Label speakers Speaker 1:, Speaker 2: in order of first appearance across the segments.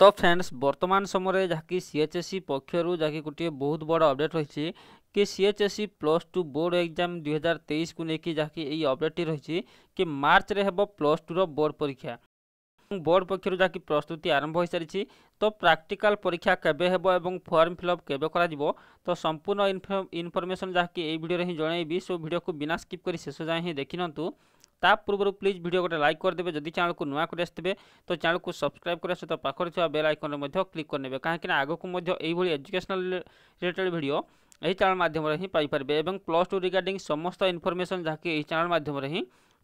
Speaker 1: तो फ्रेंड्स समय जहाँकि सी एच एस सी পক্ষর যাকি गोटे बहुत बड़ा অপডেট रही कि CHSC plus two board exam दुई हजार तेईस को लेकिन जहाँकि अपडेट रही कि मार्च रे हे प्लस टूर बोर्ड परीक्षा ବୋର୍ଡ ପକ୍ଷରୁ ଯାହାକି ପ୍ରସ୍ତୁତି ଆରମ୍ଭ ହୋଇସାରିଛି ତ ପ୍ରାକ୍ଟିକାଲ ପରୀକ୍ଷା କେବେ ହେବ ଏବଂ ଫର୍ମ ଫିଲ୍ଅପ୍ କେବେ କରାଯିବ ତ ସମ୍ପୂର୍ଣ୍ଣ ଇନଫର୍ମେସନ୍ ଯାହାକି ଏହି ଭିଡ଼ିଓରେ ହିଁ ଜଣାଇବି ସୋ ଭିଡ଼ିଓକୁ ବିନା ସ୍କିପ୍ କରି ଶେଷ ଯାଏଁ ହିଁ ଦେଖିନିଅନ୍ତୁ ତା ପୂର୍ବରୁ ପ୍ଲିଜ୍ ଭିଡ଼ିଓ ଗୋଟେ ଲାଇକ୍ କରିଦେବେ ଯଦି ଚ୍ୟାନେଲକୁ ନୂଆ କରି ଆସିଥିବେ ତ ଚ୍ୟାନେଲକୁ ସବସ୍କ୍ରାଇବ୍ କରିବା ସହିତ ପାଖରେ ଥିବା ବେଲ୍ ଆଇକନ୍ରେ ମଧ୍ୟ କ୍ଲିକ୍ କରିନେବେ କାହିଁକିନା ଆଗକୁ ମଧ୍ୟ ଏଇଭଳି ଏଜୁକେସନାଲ୍ ରିଲେଟେଡ଼୍ ଭିଡ଼ିଓ ଏହି ଚ୍ୟାନେଲ୍ ମାଧ୍ୟମରେ ହିଁ ପାଇପାରିବେ ଏବଂ ପ୍ଲସ୍ ଟୁ ରିଗାର୍ଡ଼ିଂ ସମସ୍ତ ଇନଫର୍ମେସନ୍ ଯାହାକି ଏହି ଚ୍ୟାନେଲ୍ ମାଧ୍ୟମରେ ହିଁ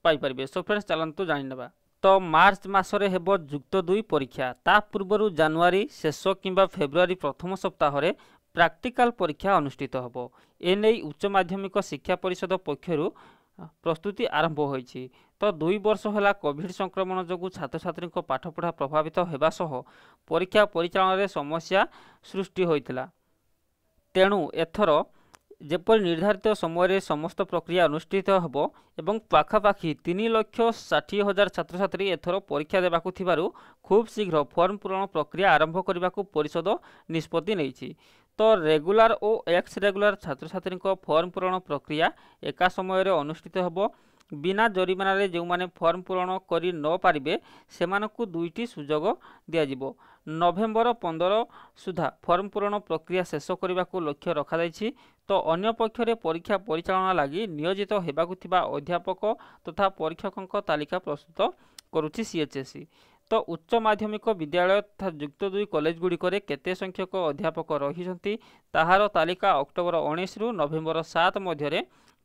Speaker 1: ପାଇପାରିବେ ସୋ ଫ୍ରେଣ୍ଡସ୍ ଚାଲନ୍ତୁ ଜାଣିନେବା ମାର୍ଚ୍ଚ ମାସରେ ହେବ ଯୁକ୍ତ ଦୁଇ ପରୀକ୍ଷା ତା ପୂର୍ବରୁ ଜାନୁଆରୀ ଶେଷ କିମ୍ବା ଫେବୃଆରୀ ପ୍ରଥମ ସପ୍ତାହରେ ପ୍ରାକ୍ଟିକାଲ ପରୀକ୍ଷା ଅନୁଷ୍ଠିତ ହେବ ଏନେଇ ଉଚ୍ଚ ମାଧ୍ୟମିକ ଶିକ୍ଷା ପରିଷଦ ପକ୍ଷରୁ ପ୍ରସ୍ତୁତି ଆରମ୍ଭ ହୋଇଛି ତ ଦୁଇ ବର୍ଷ ହେଲା କୋଭିଡ଼ ସଂକ୍ରମଣ ଯୋଗୁଁ ଛାତ୍ରଛାତ୍ରୀଙ୍କ ପାଠପଢ଼ା ପ୍ରଭାବିତ ହେବା ସହ ପରୀକ୍ଷା ପରିଚାଳନାରେ ସମସ୍ୟା ସୃଷ୍ଟି ହୋଇଥିଲା ତେଣୁ ଏଥର ଯେପରି ନିର୍ଦ୍ଧାରିତ ସମୟରେ ସମସ୍ତ ପ୍ରକ୍ରିୟା ଅନୁଷ୍ଠିତ ହେବ ଏବଂ ପାଖାପାଖି ତିନି ଲକ୍ଷ ଷାଠିଏ ହଜାର ଛାତ୍ରଛାତ୍ରୀ ଏଥର ପରୀକ୍ଷା ଦେବାକୁ ଥିବାରୁ ଖୁବ୍ ଶୀଘ୍ର ଫର୍ମ ପୂରଣ ପ୍ରକ୍ରିୟା ଆରମ୍ଭ କରିବାକୁ ପରିଷଦ ନିଷ୍ପତ୍ତି ନେଇଛି ତ ରେଗୁଲାର ଓ ଏକ୍ସ ରେଗୁଲାର ଛାତ୍ରଛାତ୍ରୀଙ୍କ ଫର୍ମ ପୂରଣ ପ୍ରକ୍ରିୟା ଏକା ସମୟରେ ଅନୁଷ୍ଠିତ ହେବ ବିନା ଜରିମାନାରେ ଯେଉଁମାନେ ଫର୍ମ ପୂରଣ କରି ନପାରିବେ ସେମାନଙ୍କୁ ଦୁଇଟି ସୁଯୋଗ ଦିଆଯିବ ନଭେମ୍ବର ପନ୍ଦର ସୁଦ୍ଧା ଫର୍ମ ପୂରଣ ପ୍ରକ୍ରିୟା ଶେଷ କରିବାକୁ ଲକ୍ଷ୍ୟ ରଖାଯାଇଛି ତ ଅନ୍ୟପକ୍ଷରେ ପରୀକ୍ଷା ପରିଚାଳନା ଲାଗି ନିୟୋଜିତ ହେବାକୁ ଥିବା ଅଧ୍ୟାପକ ତଥା ପରୀକ୍ଷକଙ୍କ ତାଲିକା ପ୍ରସ୍ତୁତ କରୁଛି ସିଏଚ୍ଏସ୍ସି ତ ଉଚ୍ଚ ମାଧ୍ୟମିକ ବିଦ୍ୟାଳୟ ତଥା ଯୁକ୍ତ ଦୁଇ କଲେଜଗୁଡ଼ିକରେ କେତେ ସଂଖ୍ୟକ ଅଧ୍ୟାପକ ରହିଛନ୍ତି ତାହାର ତାଲିକା ଅକ୍ଟୋବର ଉଣେଇଶରୁ ନଭେମ୍ବର ସାତ ମଧ୍ୟରେ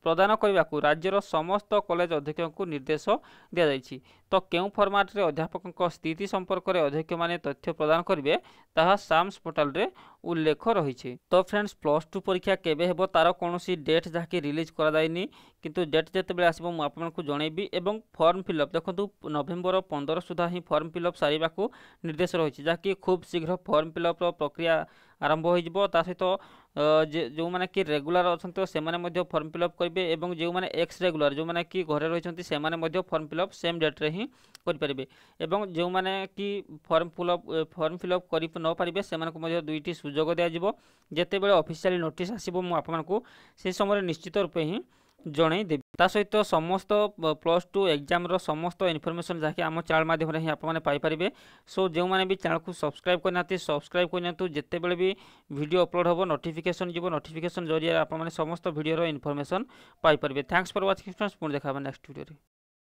Speaker 1: ପ୍ରଦାନ କରିବାକୁ ରାଜ୍ୟର ସମସ୍ତ କଲେଜ ଅଧ୍ୟକ୍ଷଙ୍କୁ ନିର୍ଦ୍ଦେଶ ଦିଆଯାଇଛି ତ କେଉଁ ଫର୍ମାଟରେ ଅଧ୍ୟାପକଙ୍କ ସ୍ଥିତି ସମ୍ପର୍କରେ ଅଧ୍ୟକ୍ଷମାନେ ତଥ୍ୟ ପ୍ରଦାନ କରିବେ ତାହା ସାମ୍ସ ପୋର୍ଟାଲରେ ଉଲ୍ଲେଖ ରହିଛି ତ ଫ୍ରେଣ୍ଡସ୍ ପ୍ଲସ୍ ଟୁ ପରୀକ୍ଷା କେବେ ହେବ ତା'ର କୌଣସି ଡେଟ୍ ଯାହାକି ରିଲିଜ୍ କରାଯାଇନି କିନ୍ତୁ ଡେଟ୍ ଯେତେବେଳେ ଆସିବ ମୁଁ ଆପଣଙ୍କୁ ଜଣାଇବି ଏବଂ ଫର୍ମ ଫିଲ୍ଅପ୍ ଦେଖନ୍ତୁ ନଭେମ୍ବର ପନ୍ଦର ସୁଦ୍ଧା ହିଁ ଫର୍ମ ଫିଲ୍ଅପ୍ ସାରିବାକୁ ନିର୍ଦ୍ଦେଶ ରହିଛି ଯାହାକି ଖୁବ୍ ଶୀଘ୍ର ଫର୍ମ ଫିଲ୍ଅପ୍ର ପ୍ରକ୍ରିୟା ଆରମ୍ଭ ହୋଇଯିବ ତା ସହିତ जो मैंने कि रेगुलार अच्छा से फर्म फिलअप करेंगे और जो मैंने एक्स रेगुलार जो मैंने कि घर रही से फर्म फिलअप सेम डेट्रे हिं करें और जो मैंने कि फर्म फिलअप फर्म फिलअप कर नपारे से दुईट सुजोग दिज्व जितेबाला बड़े अफिसीआली नोट आसो मुझे समय निश्चित रूपे हिं ଜଣାଇ ଦେବି ତା ସହିତ ସମସ୍ତ ପ୍ଲସ୍ ଟୁ ଏକ୍ଜାମ୍ର ସମସ୍ତ ଇନଫର୍ମେସନ୍ ଯାହାକି ଆମ ଚ୍ୟାନେଲ୍ ମାଧ୍ୟମରେ ହିଁ ଆପଣମାନେ ପାଇପାରିବେ ସୋ ଯେଉଁମାନେ ବି ଚ୍ୟାନେଲ୍କୁ ସବସ୍କ୍ରାଇବ୍ କରିନାହାନ୍ତି ସବସ୍କ୍ରାଇବ୍ କରିନାହାନ୍ତୁ ଯେତେବେଳେ ବି ଭିଡ଼ିଓ ଅପଲୋଡ଼ ହେବ ନୋଟିଫିକେସନ୍ ଯିବ ନୋଟିଫିକେସନ୍ ଜରିଆରେ ଆପଣମାନେ ସମସ୍ତ ଭିଡ଼ିଓର ଇନଫର୍ମେସନ୍ ପାଇପାରିବେ ଥ୍ୟାଙ୍କସ୍ ଫର୍ ୱାଚିଂ ଫ୍ରେଣ୍ଡସ୍ ପୁଣି ଦେଖା ହେବ ନେକ୍ସଟ ଭିଡ଼ିଓରେ